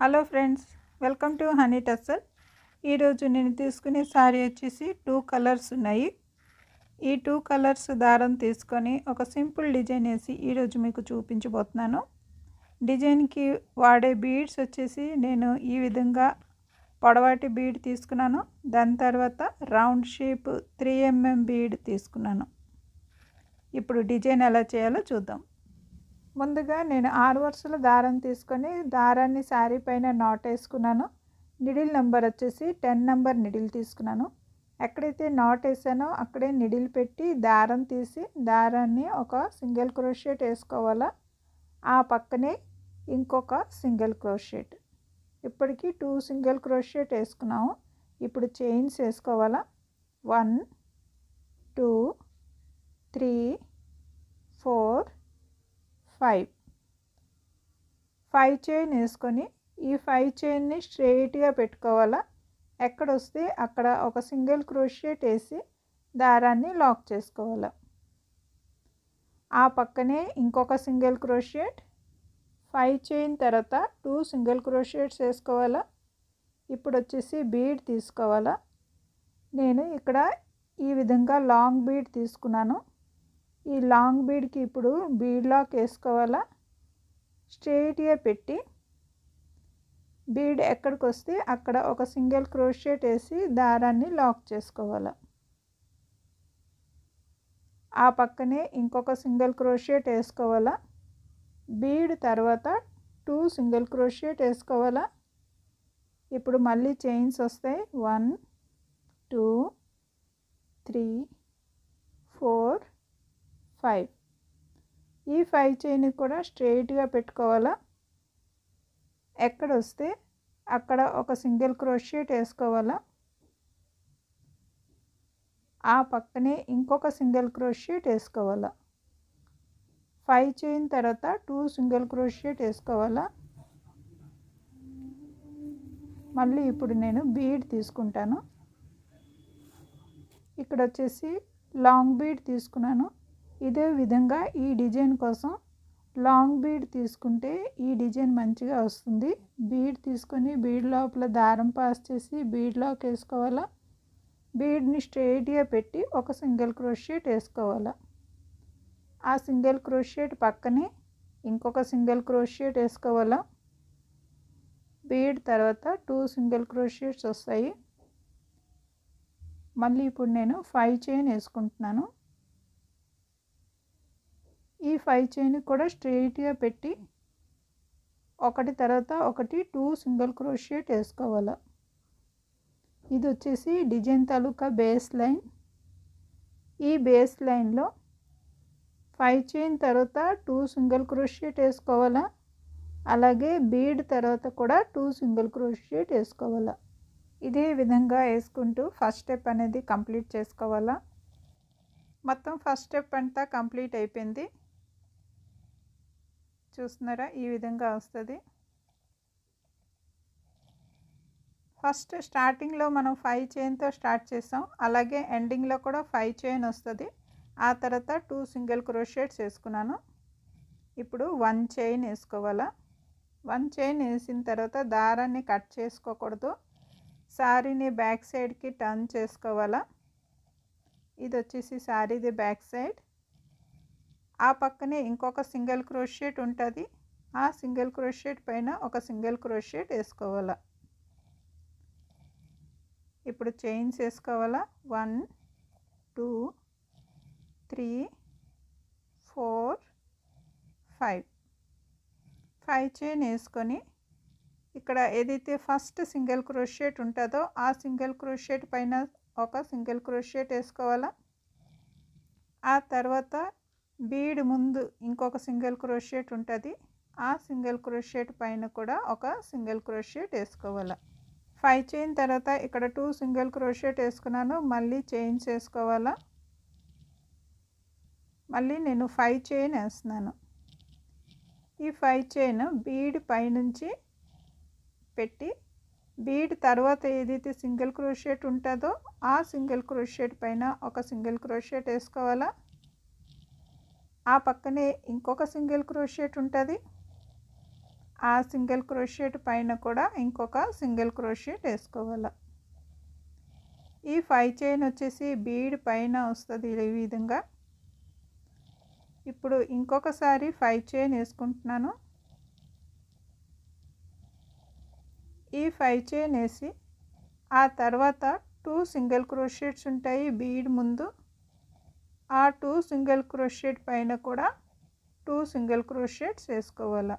hello friends welcome to honey tassel ఈరోజు నేను తీసుకునే శారీ వచ్చేసి టూ కలర్స్ ఉన్నాయి ఈ టూ కలర్స్ దారం తీసుకొని ఒక సింపుల్ డిజైన్ వేసి ఈరోజు మీకు చూపించబోతున్నాను డిజైన్కి వాడే బీడ్స్ వచ్చేసి నేను ఈ విధంగా పొడవాటి బీడ్ తీసుకున్నాను దాని తర్వాత round shape three MM bead తీసుకున్నాను ఇప్పుడు డిజైన్ ఎలా చేయాలో చూద్దాం ముందుగా నేను ఆరు వరుసల దారం తీసుకొని దారాన్ని శారీ పైన నాట్ వేసుకున్నాను నిడిల్ నెంబర్ వచ్చేసి టెన్ నెంబర్ నిడిల్ తీసుకున్నాను ఎక్కడైతే నాట్ వేసానో అక్కడే నిడిల్ పెట్టి దారం తీసి దారాన్ని ఒక సింగిల్ క్రోషేట్ వేసుకోవాలా ఆ పక్కనే ఇంకొక సింగిల్ క్రోషేట్ ఇప్పటికీ టూ సింగిల్ క్రోషేట్ వేసుకున్నాము ఇప్పుడు చైన్స్ వేసుకోవాలా one two three four five five chain వేసుకొని ఈ ఫైవ్ చైన్ని స్ట్రెయిట్గా పెట్టుకోవాలా ఎక్కడ వస్తే అక్కడ ఒక సింగిల్ క్రోషియేట్ వేసి దారాన్ని లాక్ చేసుకోవాలి ఆ పక్కనే ఇంకొక సింగిల్ క్రోషియేట్ ఫైవ్ చైన్ తర్వాత టూ సింగిల్ క్రోషియేట్స్ వేసుకోవాలా ఇప్పుడు వచ్చేసి బీడ్ తీసుకోవాలా నేను ఇక్కడ ఈ విధంగా లాంగ్ బీడ్ తీసుకున్నాను ఈ లాంగ్ బీడ్కి ఇప్పుడు బీడ్ లాక్ వేసుకోవాలా స్ట్రేట్గా పెట్టి బీడ్ ఎక్కడికి వస్తే అక్కడ ఒక సింగిల్ క్రోషేట్ వేసి దారాన్ని లాక్ చేసుకోవాలా ఆ పక్కనే ఇంకొక సింగిల్ క్రోషేట్ వేసుకోవాలా బీడ్ తర్వాత టూ సింగిల్ క్రోషేట్ వేసుకోవాలా ఇప్పుడు మళ్ళీ చైన్స్ వస్తాయి one two three four five ఈ ఫైవ్ చైన్ కూడా స్ట్రెయిట్గా పెట్టుకోవాలా ఎక్కడ వస్తే అక్కడ ఒక సింగిల్ షీట్ వేసుకోవాలా ఆ పక్కనే ఇంకొక సింగిల్ క్రోషియేట్ వేసుకోవాలా ఫైవ్ చైన్ తర్వాత టూ సింగిల్ క్రోషియేట్ వేసుకోవాలా మళ్ళీ ఇప్పుడు నేను బీడ్ తీసుకుంటాను ఇక్కడ వచ్చేసి లాంగ్ బీడ్ తీసుకున్నాను ఇదే విధంగా ఈ డిజైన్ కోసం లాంగ్ బీడ్ తీసుకుంటే ఈ డిజైన్ మంచిగా వస్తుంది బీడ్ తీసుకొని బీడ్ లోపల దారం పాస్ చేసి బీడ్లోకి వేసుకోవాలా బీడ్ని స్ట్రైట్గా పెట్టి ఒక సింగిల్ క్రోషియేట్ వేసుకోవాలా ఆ సింగిల్ క్రోషియేట్ పక్కనే ఇంకొక సింగిల్ క్రోషియేట్ వేసుకోవాలా బీడ్ తర్వాత టూ సింగిల్ క్రోషియేట్స్ వస్తాయి మళ్ళీ ఇప్పుడు నేను ఫైవ్ చైన్ వేసుకుంటున్నాను ఈ ఫైవ్ చైన్ కూడా స్ట్రైట్గా పెట్టి ఒకటి తర్వాత ఒకటి టూ సింగిల్ క్రోషియేట్ వేసుకోవాలి ఇది వచ్చేసి డిజైన్ తాలూకా బేస్ లైన్ ఈ బేస్ లైన్లో ఫైవ్ చైన్ తర్వాత టూ సింగిల్ క్రోషియేట్ వేసుకోవాలా అలాగే బీడ్ తర్వాత కూడా టూ సింగిల్ క్రోషియేట్ వేసుకోవాలా ఇదే విధంగా వేసుకుంటూ ఫస్ట్ స్టెప్ అనేది కంప్లీట్ చేసుకోవాలా మొత్తం ఫస్ట్ స్టెప్ అంతా కంప్లీట్ అయిపోయింది చూస్తున్నారా ఈ విధంగా వస్తుంది ఫస్ట్ స్టార్టింగ్లో మనం ఫైవ్ చైన్తో స్టార్ట్ చేస్తాం అలాగే ఎండింగ్లో కూడా ఫైవ్ చైన్ వస్తుంది ఆ తర్వాత టూ సింగిల్ క్రోషేట్స్ వేసుకున్నాను ఇప్పుడు వన్ చైన్ వేసుకోవాలా వన్ చైన్ వేసిన తర్వాత దారాన్ని కట్ చేసుకోకూడదు శారీని బ్యాక్ సైడ్కి టర్న్ చేసుకోవాలా ఇది వచ్చేసి శారీది బ్యాక్ సైడ్ ఆ పక్కనే ఇంకొక సింగిల్ క్రోషియేట్ ఉంటుంది ఆ సింగిల్ క్రోషేట్ పైన ఒక సింగిల్ క్రోషియేట్ వేసుకోవాలా ఇప్పుడు చైన్స్ వేసుకోవాలా one two three four five five chain వేసుకొని ఇక్కడ ఏదైతే ఫస్ట్ సింగిల్ క్రోషియేట్ ఉంటుందో ఆ సింగిల్ క్రోషియేట్ పైన ఒక సింగిల్ క్రోషియేట్ వేసుకోవాలా ఆ తర్వాత బీడ్ ముందు ఇంకొక సింగిల్ క్రోషియేట్ ఉంటుంది ఆ సింగిల్ క్రోషియేట్ పైన కూడా ఒక సింగిల్ క్రోషియేట్ వేసుకోవాలి ఫైవ్ చైన్ తర్వాత ఇక్కడ టూ సింగిల్ క్రోషియేట్ వేసుకున్నాను మళ్ళీ చైన్స్ వేసుకోవాలా మళ్ళీ నేను ఫైవ్ చైన్ వేస్తున్నాను ఈ ఫైవ్ చైన్ బీడ్ పైనుంచి పెట్టి బీడ్ తర్వాత ఏదైతే సింగిల్ క్రోషియేట్ ఉంటుందో ఆ సింగిల్ క్రోషియేట్ పైన ఒక సింగిల్ క్రోషియేట్ వేసుకోవాలా ఆ పక్కనే ఇంకొక సింగిల్ క్రోషియేట్ ఉంటుంది ఆ సింగిల్ క్రోషియేట్ పైన కూడా ఇంకొక సింగిల్ క్రోషియేట్ వేసుకోవాలి ఈ ఫైవ్ చైన్ వచ్చేసి బీడ్ పైన వస్తుంది ఈ విధంగా ఇప్పుడు ఇంకొకసారి ఫైవ్ చైన్ వేసుకుంటున్నాను ఈ ఫైవ్ చైన్ వేసి ఆ తర్వాత టూ సింగిల్ క్రోషియేట్స్ ఉంటాయి బీడ్ ముందు ఆ టూ సింగిల్ క్రోషెట్ పైన కూడా టూ సింగిల్ క్రోషెట్స్ వేసుకోవాలి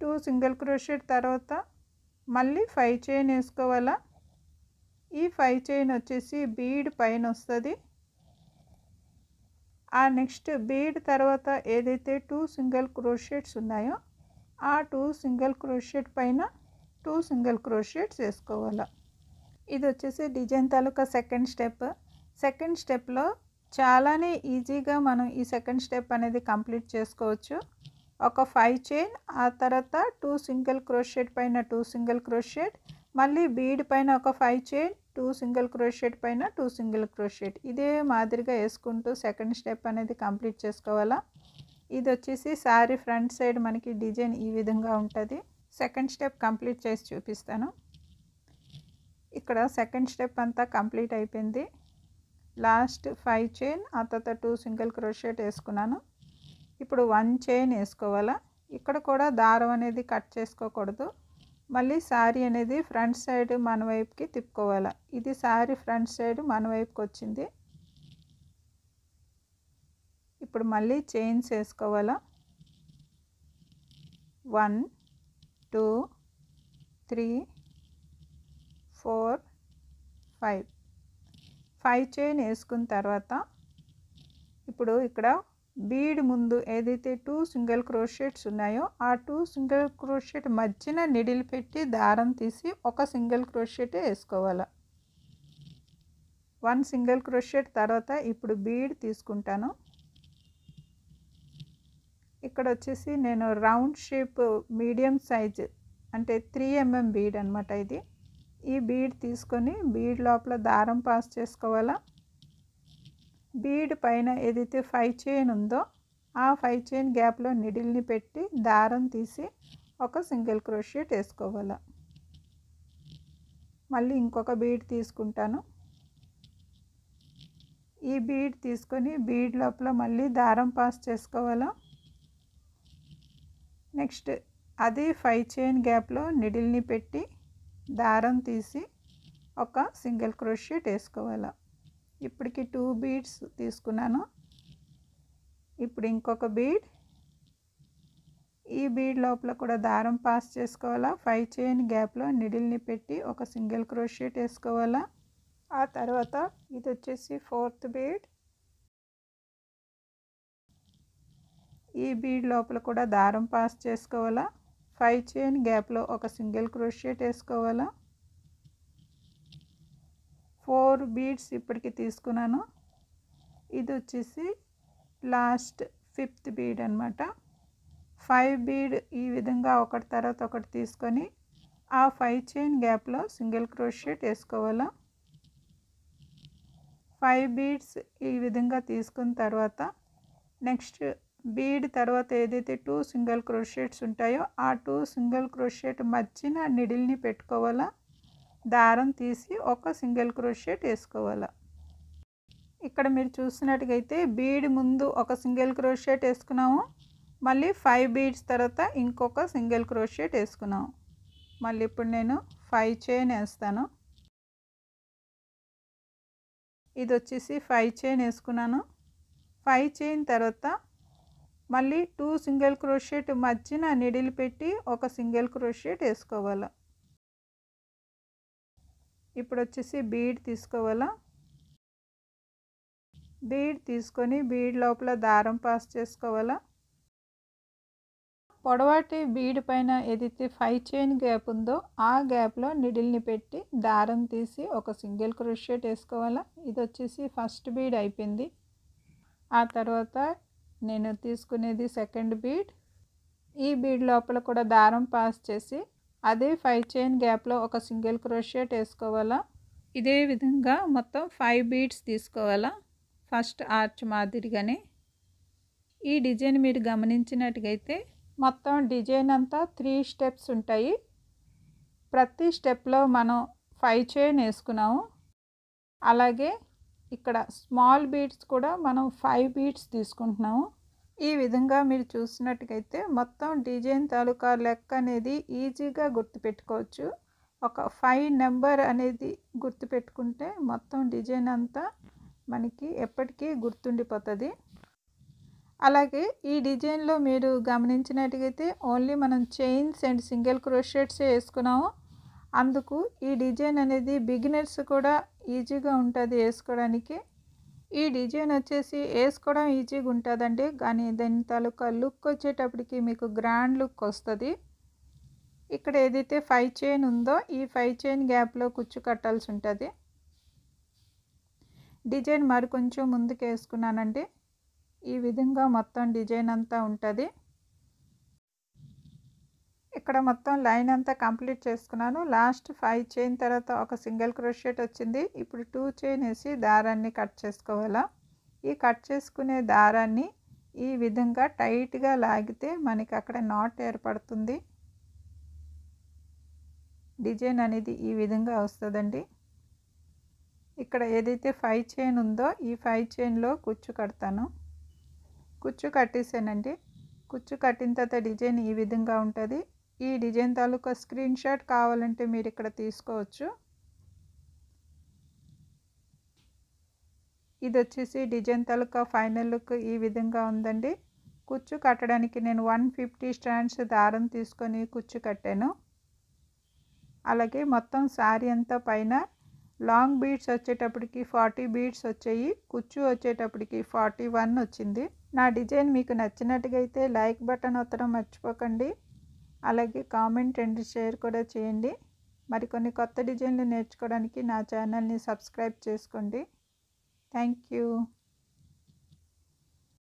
టూ సింగిల్ క్రోషెట్ తర్వాత మళ్ళీ ఫైవ్ చైన్ వేసుకోవాలా ఈ ఫైవ్ చైన్ వచ్చేసి బీడ్ పైన వస్తుంది ఆ నెక్స్ట్ బీడ్ తర్వాత ఏదైతే టూ సింగిల్ క్రోషెట్స్ ఉన్నాయో ఆ టూ సింగిల్ క్రోషెట్ పైన టూ సింగిల్ క్రోషియట్స్ వేసుకోవాలి ఇది వచ్చేసి డిజైన్ తాలూకా సెకండ్ స్టెప్ సెకండ్ స్టెప్లో చాలానే ఈజీగా మనం ఈ సెకండ్ స్టెప్ అనేది కంప్లీట్ చేసుకోవచ్చు ఒక ఫైవ్ చైన్ ఆ తర్వాత టూ సింగిల్ క్రోషెట్ పైన టూ సింగిల్ క్రోషెట్ మళ్ళీ బీడ్ పైన ఒక five chain two single crochet పైన టూ సింగిల్ క్రోషెట్ ఇదే మాదిరిగా వేసుకుంటూ సెకండ్ స్టెప్ అనేది కంప్లీట్ చేసుకోవాలా ఇది వచ్చేసి శారీ ఫ్రంట్ సైడ్ మనకి డిజైన్ ఈ విధంగా ఉంటుంది సెకండ్ స్టెప్ కంప్లీట్ చేసి చూపిస్తాను ఇక్కడ సెకండ్ స్టెప్ అంతా కంప్లీట్ అయిపోయింది లాస్ట్ ఫైవ్ చైన్ ఆ తర్వాత టూ సింగిల్ క్రోషేట్ వేసుకున్నాను ఇప్పుడు వన్ చైన్ వేసుకోవాలా ఇక్కడ కూడా దారం అనేది కట్ చేసుకోకూడదు మళ్ళీ శారీ అనేది ఫ్రంట్ సైడ్ మన వైపుకి తిప్పుకోవాలా ఇది శారీ ఫ్రంట్ సైడ్ మన వైపుకి వచ్చింది ఇప్పుడు మళ్ళీ చైన్స్ వేసుకోవాలా one two three four five five chain వేసుకున్న తర్వాత ఇప్పుడు ఇక్కడ బీడ్ ముందు ఏదైతే టూ సింగిల్ క్రోషెట్స్ ఉన్నాయో ఆ టూ సింగిల్ క్రోషెట్ మధ్యన నిడిల్ పెట్టి దారం తీసి ఒక సింగిల్ క్రోషెట్ వేసుకోవాలి వన్ సింగిల్ క్రోషెట్ తర్వాత ఇప్పుడు బీడ్ తీసుకుంటాను ఇక్కడ వచ్చేసి నేను రౌండ్ షేప్ మీడియం సైజ్ అంటే త్రీ ఎంఎం బీడ్ అనమాట ఇది ఈ బీడ్ తీసుకొని బీడ్ లోపల దారం పాస్ చేసుకోవాలా బీడ్ పైన ఏదైతే ఫైవ్ చైన్ ఉందో ఆ ఫైవ్ చైన్ గ్యాప్లో నిడిల్ని పెట్టి దారం తీసి ఒక సింగిల్ క్రోషియట్ వేసుకోవాల మళ్ళీ ఇంకొక బీడ్ తీసుకుంటాను ఈ బీడ్ తీసుకొని బీడ్ లోపల మళ్ళీ దారం పాస్ చేసుకోవాలా నెక్స్ట్ అది ఫైవ్ చైన్ గ్యాప్లో నిడిల్ని పెట్టి దారం తీసి ఒక సింగిల్ క్రోషియట్ వేసుకోవాలి ఇప్పటికి టూ బీడ్స్ తీసుకున్నాను ఇప్పుడు ఇంకొక బీడ్ ఈ బీడ్ లోపల కూడా దారం పాస్ చేసుకోవాలా ఫైవ్ చైన్ గ్యాప్లో నిడిల్ని పెట్టి ఒక సింగిల్ క్రోషియట్ వేసుకోవాలా ఆ తర్వాత ఇది వచ్చేసి ఫోర్త్ బీడ్ ఈ బీడ్ లోపల కూడా దారం పాస్ చేసుకోవాలా ఫైవ్ చైన్ గ్యాప్లో ఒక సింగిల్ క్రోషియేట్ వేసుకోవాలా ఫోర్ బీడ్స్ ఇప్పటికి తీసుకున్నాను ఇది వచ్చేసి లాస్ట్ ఫిఫ్త్ బీడ్ అనమాట ఫైవ్ బీడ్ ఈ విధంగా ఒకటి తర్వాత ఒకటి తీసుకొని ఆ ఫైవ్ చైన్ గ్యాప్లో సింగిల్ క్రోషియేట్ వేసుకోవాలా ఫైవ్ బీడ్స్ ఈ విధంగా తీసుకున్న తర్వాత నెక్స్ట్ బీడ్ తర్వాత ఏదైతే టూ సింగిల్ క్రోషేట్స్ ఉంటాయో ఆ టూ సింగిల్ క్రోషేట్ మధ్యన నిడిల్ని పెట్టుకోవాలా దారం తీసి ఒక సింగిల్ క్రోషేట్ వేసుకోవాలా ఇక్కడ మీరు చూసినట్టుగైతే బీడ్ ముందు ఒక సింగిల్ క్రోషేట్ వేసుకున్నాము మళ్ళీ ఫైవ్ బీడ్స్ తర్వాత ఇంకొక సింగిల్ క్రోషేట్ వేసుకున్నాము మళ్ళీ ఇప్పుడు నేను ఫైవ్ చైన్ వేస్తాను ఇది వచ్చేసి ఫైవ్ చైన్ వేసుకున్నాను ఫైవ్ చైన్ తర్వాత మళ్ళీ టూ సింగిల్ క్రోషెట్ మధ్యన నిడిల్ పెట్టి ఒక సింగిల్ క్రోషెట్ వేసుకోవాలి ఇప్పుడు వచ్చేసి బీడ్ తీసుకోవాలా బీడ్ తీసుకొని బీడ్ లోపల దారం పాస్ చేసుకోవాలా పొడవాటి బీడ్ పైన ఏదైతే ఫైవ్ చైన్ గ్యాప్ ఉందో ఆ గ్యాప్లో నిడిల్ని పెట్టి దారం తీసి ఒక సింగిల్ క్రోషెట్ వేసుకోవాలా ఇది వచ్చేసి ఫస్ట్ బీడ్ అయిపోయింది ఆ తర్వాత నేను తీసుకునేది సెకండ్ బీడ్ ఈ బీడ్ లోపల కూడా దారం పాస్ చేసి అదే ఫైవ్ చైన్ గ్యాప్లో ఒక సింగిల్ క్రోషియట్ వేసుకోవాలా ఇదే విధంగా మొత్తం ఫైవ్ బీడ్స్ తీసుకోవాలా ఫస్ట్ ఆర్చ్ మాదిరిగానే ఈ డిజైన్ మీరు గమనించినట్టుగైతే మొత్తం డిజైన్ అంతా త్రీ స్టెప్స్ ఉంటాయి ప్రతి స్టెప్లో మనం ఫైవ్ చైన్ వేసుకున్నాము అలాగే ఇక్కడ స్మాల్ బీడ్స్ కూడా మనం ఫైవ్ బీడ్స్ తీసుకుంటున్నాము ఈ విధంగా మీరు చూసినట్టుకైతే మొత్తం డిజైన్ తాలూకా లెక్క అనేది ఈజీగా గుర్తుపెట్టుకోవచ్చు ఒక ఫైవ్ నెంబర్ అనేది గుర్తుపెట్టుకుంటే మొత్తం డిజైన్ అంతా మనకి ఎప్పటికీ గుర్తుండిపోతుంది అలాగే ఈ డిజైన్లో మీరు గమనించినట్టుగైతే ఓన్లీ మనం చైన్స్ అండ్ సింగిల్ క్రోషెట్సే వేసుకున్నాము అందుకు ఈ డిజైన్ అనేది బిగినర్స్ కూడా ఈజీగా ఉంటుంది వేసుకోవడానికి ఈ డిజైన్ వచ్చేసి వేసుకోవడం ఈజీగా ఉంటుందండి కానీ దాని తాలూకా లుక్ వచ్చేటప్పటికి మీకు గ్రాండ్ లుక్ వస్తుంది ఇక్కడ ఏదైతే ఫైవ్ చైన్ ఉందో ఈ ఫైవ్ చైన్ గ్యాప్లో కుచ్చు కట్టాల్సి ఉంటుంది డిజైన్ మరి కొంచెం ముందుకు వేసుకున్నానండి ఈ విధంగా మొత్తం డిజైన్ అంతా ఉంటుంది ఇక్కడ మొత్తం లైన్ అంతా కంప్లీట్ చేసుకున్నాను లాస్ట్ ఫైవ్ చైన్ తర్వాత ఒక సింగిల్ క్రోషేట్ వచ్చింది ఇప్పుడు టూ చైన్ వేసి దారాన్ని కట్ చేసుకోవాలా ఈ కట్ చేసుకునే దారాన్ని ఈ విధంగా టైట్గా లాగితే మనకి అక్కడ నాట్ ఏర్పడుతుంది డిజైన్ అనేది ఈ విధంగా వస్తుందండి ఇక్కడ ఏదైతే ఫైవ్ చైన్ ఉందో ఈ ఫైవ్ చైన్లో కుచ్చు కడతాను కుచ్చు కట్టేసానండి కుచ్చు కట్టిన తర్వాత డిజైన్ ఈ విధంగా ఉంటుంది ఈ డిజైన్ తాలూకా స్క్రీన్ షాట్ కావాలంటే మీరు ఇక్కడ తీసుకోవచ్చు ఇది వచ్చేసి డిజైన్ తాలూకా ఫైనల్ లుక్ ఈ విధంగా ఉందండి కుచ్చు కట్టడానికి నేను వన్ ఫిఫ్టీ స్టాండ్స్ దారం తీసుకొని కుచ్చు కట్టాను అలాగే మొత్తం శారీ అంతా పైన లాంగ్ బీడ్స్ వచ్చేటప్పటికి ఫార్టీ బీడ్స్ వచ్చాయి కుచ్చు వచ్చేటప్పటికి ఫార్టీ వన్ వచ్చింది నా డిజైన్ మీకు నచ్చినట్టుగా అయితే లైక్ బటన్ ఒత్తడం మర్చిపోకండి అలాగే కామెంట్ అండ్ షేర్ కూడా చేయండి మరికొన్ని కొత్త డిజైన్లు నేర్చుకోవడానికి నా ఛానల్ని సబ్స్క్రైబ్ చేసుకోండి థ్యాంక్ యూ